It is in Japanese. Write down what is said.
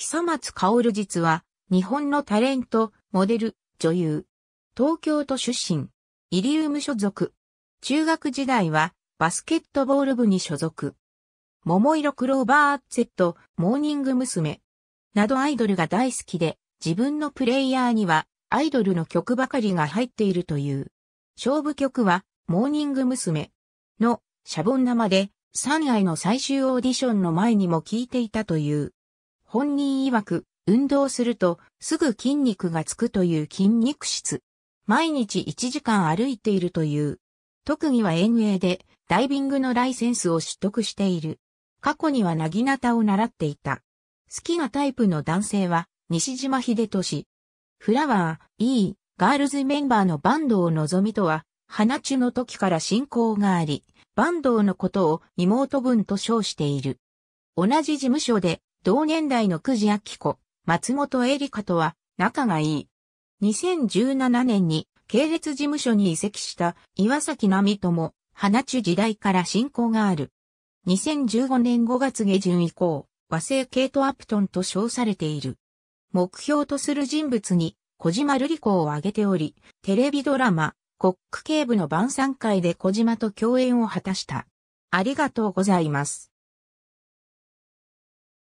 久松薫実は、日本のタレント、モデル、女優。東京都出身。イリウム所属。中学時代は、バスケットボール部に所属。桃色クローバー Z、モーニング娘。などアイドルが大好きで、自分のプレイヤーには、アイドルの曲ばかりが入っているという。勝負曲は、モーニング娘。の、シャボン玉で、3愛の最終オーディションの前にも聴いていたという。本人曰く、運動するとすぐ筋肉がつくという筋肉質。毎日1時間歩いているという。特技は遠泳でダイビングのライセンスを取得している。過去にはなぎなたを習っていた。好きなタイプの男性は西島秀俊。フラワー、E、ガールズメンバーの坂東を望みとは、花中の時から親交があり、坂東のことを妹分と称している。同じ事務所で同年代の久慈明子、松本恵里香とは仲がいい。2017年に系列事務所に移籍した岩崎奈美とも花中時代から親交がある。2015年5月下旬以降、和製ケイト・アプトンと称されている。目標とする人物に小島瑠璃子を挙げており、テレビドラマ、コック警部の晩餐会で小島と共演を果たした。ありがとうございます。